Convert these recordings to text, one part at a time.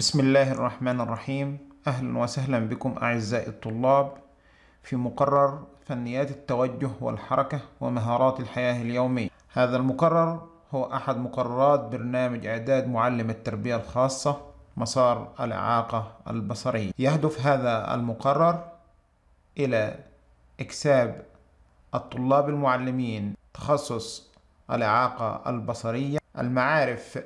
بسم الله الرحمن الرحيم أهلا وسهلا بكم أعزائي الطلاب في مقرر فنيات التوجه والحركة ومهارات الحياة اليومية هذا المقرر هو أحد مقررات برنامج إعداد معلم التربية الخاصة مسار الإعاقة البصرية يهدف هذا المقرر إلى إكساب الطلاب المعلمين تخصص الإعاقة البصرية المعارف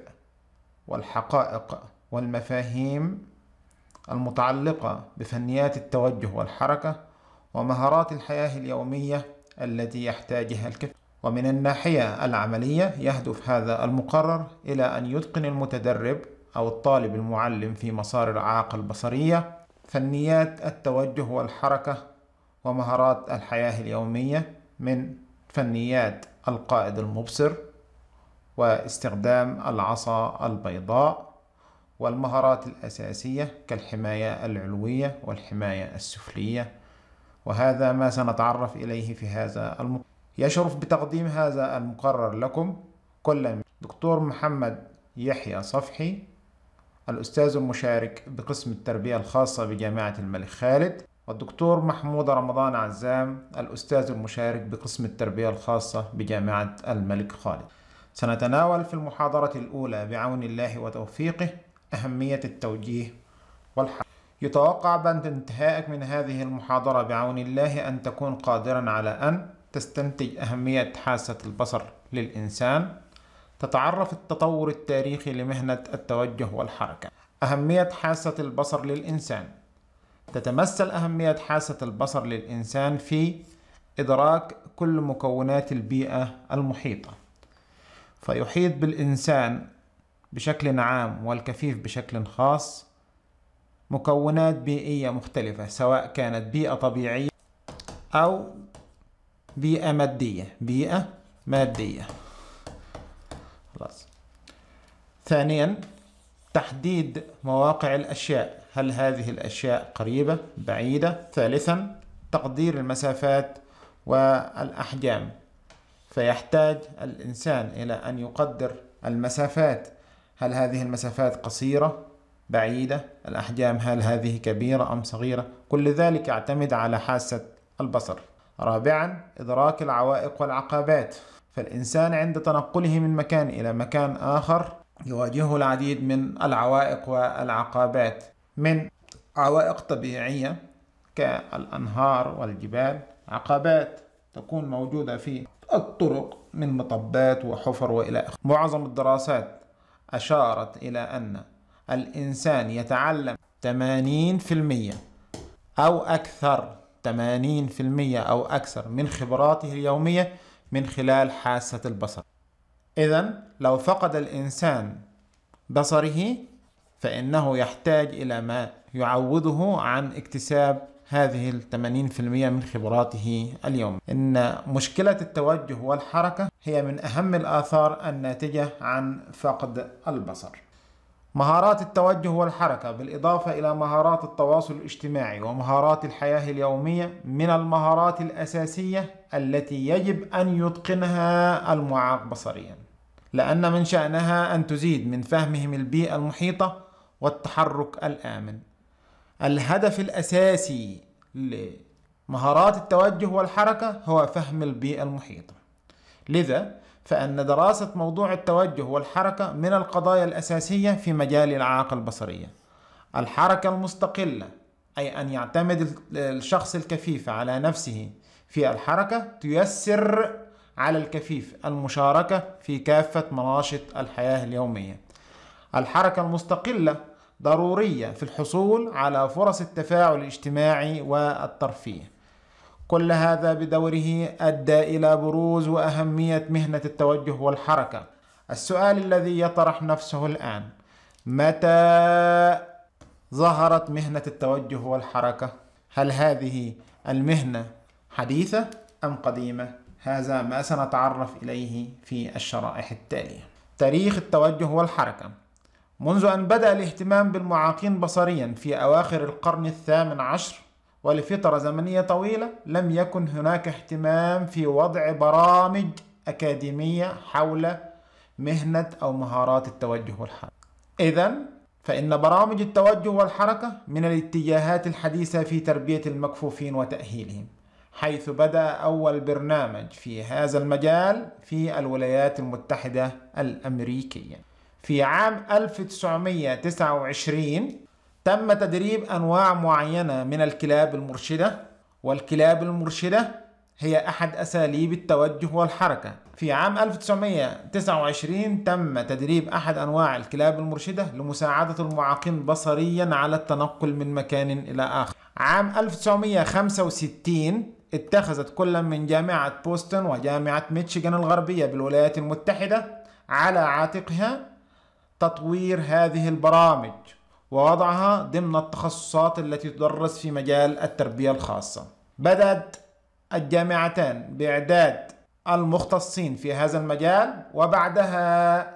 والحقائق والمفاهيم المتعلقة بفنيات التوجه والحركة ومهارات الحياة اليومية التي يحتاجها الكفء ومن الناحية العملية يهدف هذا المقرر إلى أن يتقن المتدرب أو الطالب المعلم في مسار الإعاقة البصرية فنيات التوجه والحركة ومهارات الحياة اليومية من فنيات القائد المبصر واستخدام العصا البيضاء والمهارات الأساسية كالحماية العلوية والحماية السفلية وهذا ما سنتعرف إليه في هذا المقرر يشرف بتقديم هذا المقرر لكم كل دكتور محمد يحيى صفحي الأستاذ المشارك بقسم التربية الخاصة بجامعة الملك خالد والدكتور محمود رمضان عزام الأستاذ المشارك بقسم التربية الخاصة بجامعة الملك خالد سنتناول في المحاضرة الأولى بعون الله وتوفيقه أهمية التوجيه والحق يتوقع بعد انتهائك من هذه المحاضرة بعون الله أن تكون قادرا على أن تستنتج أهمية حاسة البصر للإنسان تتعرف التطور التاريخي لمهنة التوجه والحركة أهمية حاسة البصر للإنسان تتمثل أهمية حاسة البصر للإنسان في إدراك كل مكونات البيئة المحيطة فيحيط بالإنسان بشكل عام والكفيف بشكل خاص مكونات بيئية مختلفة سواء كانت بيئة طبيعية أو بيئة مادية بيئة مادية خلاص ثانيا تحديد مواقع الأشياء هل هذه الأشياء قريبة بعيدة ثالثا تقدير المسافات والأحجام فيحتاج الإنسان إلى أن يقدر المسافات هل هذه المسافات قصيرة بعيدة الأحجام هل هذه كبيرة أم صغيرة كل ذلك يعتمد على حاسة البصر رابعا إدراك العوائق والعقبات فالإنسان عند تنقله من مكان إلى مكان آخر يواجهه العديد من العوائق والعقبات من عوائق طبيعية كالأنهار والجبال عقبات تكون موجودة في الطرق من مطبات وحفر وإلى آخره معظم الدراسات أشارت إلى أن الإنسان يتعلم 80% أو أكثر 80% أو أكثر من خبراته اليومية من خلال حاسة البصر إذا لو فقد الإنسان بصره فإنه يحتاج إلى ما يعوضه عن اكتساب هذه ال 80% من خبراته اليوم إن مشكلة التوجه والحركة هي من أهم الآثار الناتجة عن فقد البصر. مهارات التوجه والحركة بالإضافة إلى مهارات التواصل الاجتماعي ومهارات الحياة اليومية من المهارات الأساسية التي يجب أن يتقنها المعاق بصريا لأن من شأنها أن تزيد من فهمهم البيئة المحيطة والتحرك الآمن الهدف الأساسي لمهارات التوجه والحركة هو فهم البيئة المحيطة لذا فأن دراسة موضوع التوجه والحركة من القضايا الأساسية في مجال الإعاقة البصرية. الحركة المستقلة أي أن يعتمد الشخص الكفيف على نفسه في الحركة تيسر على الكفيف المشاركة في كافة مناشط الحياة اليومية. الحركة المستقلة ضرورية في الحصول على فرص التفاعل الاجتماعي والترفيه. كل هذا بدوره أدى إلى بروز وأهمية مهنة التوجه والحركة السؤال الذي يطرح نفسه الآن متى ظهرت مهنة التوجه والحركة؟ هل هذه المهنة حديثة أم قديمة؟ هذا ما سنتعرف إليه في الشرائح التالية تاريخ التوجه والحركة منذ أن بدأ الاهتمام بالمعاقين بصريا في أواخر القرن الثامن عشر ولفترة زمنية طويلة لم يكن هناك اهتمام في وضع برامج أكاديمية حول مهنة أو مهارات التوجه والحركة إذا فإن برامج التوجه والحركة من الاتجاهات الحديثة في تربية المكفوفين وتأهيلهم حيث بدأ أول برنامج في هذا المجال في الولايات المتحدة الأمريكية في عام 1929 تم تدريب أنواع معينة من الكلاب المرشدة والكلاب المرشدة هي أحد أساليب التوجه والحركة في عام 1929 تم تدريب أحد أنواع الكلاب المرشدة لمساعدة المعاقين بصريا على التنقل من مكان إلى آخر عام 1965 اتخذت كل من جامعة بوستن وجامعة ميتشيغان الغربية بالولايات المتحدة على عاتقها تطوير هذه البرامج ووضعها ضمن التخصصات التي تدرس في مجال التربية الخاصة بدأت الجامعتان بإعداد المختصين في هذا المجال وبعدها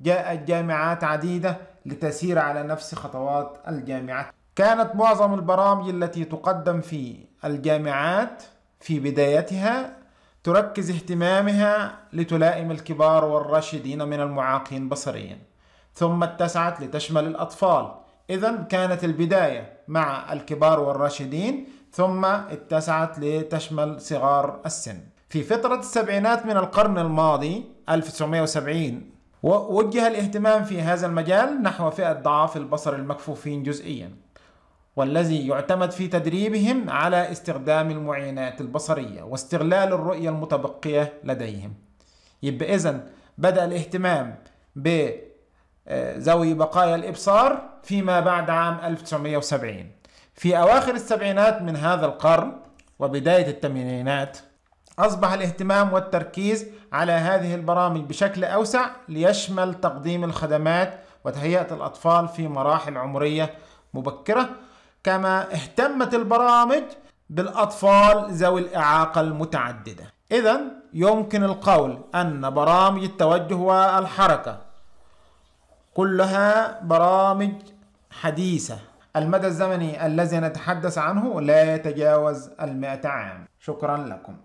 جاءت جامعات عديدة لتسير على نفس خطوات الجامعة كانت معظم البرامج التي تقدم في الجامعات في بدايتها تركز اهتمامها لتلائم الكبار والراشدين من المعاقين بصريا ثم اتسعت لتشمل الأطفال إذا كانت البداية مع الكبار والراشدين ثم اتسعت لتشمل صغار السن في فترة السبعينات من القرن الماضي 1970 ووجه الاهتمام في هذا المجال نحو فئة ضعاف البصر المكفوفين جزئيا والذي يعتمد في تدريبهم على استخدام المعينات البصرية واستغلال الرؤية المتبقية لديهم يبقى إذا بدأ الاهتمام ب آه، ذوي بقايا الإبصار فيما بعد عام 1970 في أواخر السبعينات من هذا القرن وبداية الثمانينات أصبح الاهتمام والتركيز على هذه البرامج بشكل أوسع ليشمل تقديم الخدمات وتهيئة الأطفال في مراحل عمرية مبكرة كما اهتمت البرامج بالأطفال ذوي الإعاقة المتعددة إذا يمكن القول أن برامج التوجه والحركة كلها برامج حديثة المدى الزمني الذي نتحدث عنه لا يتجاوز المائة عام شكرا لكم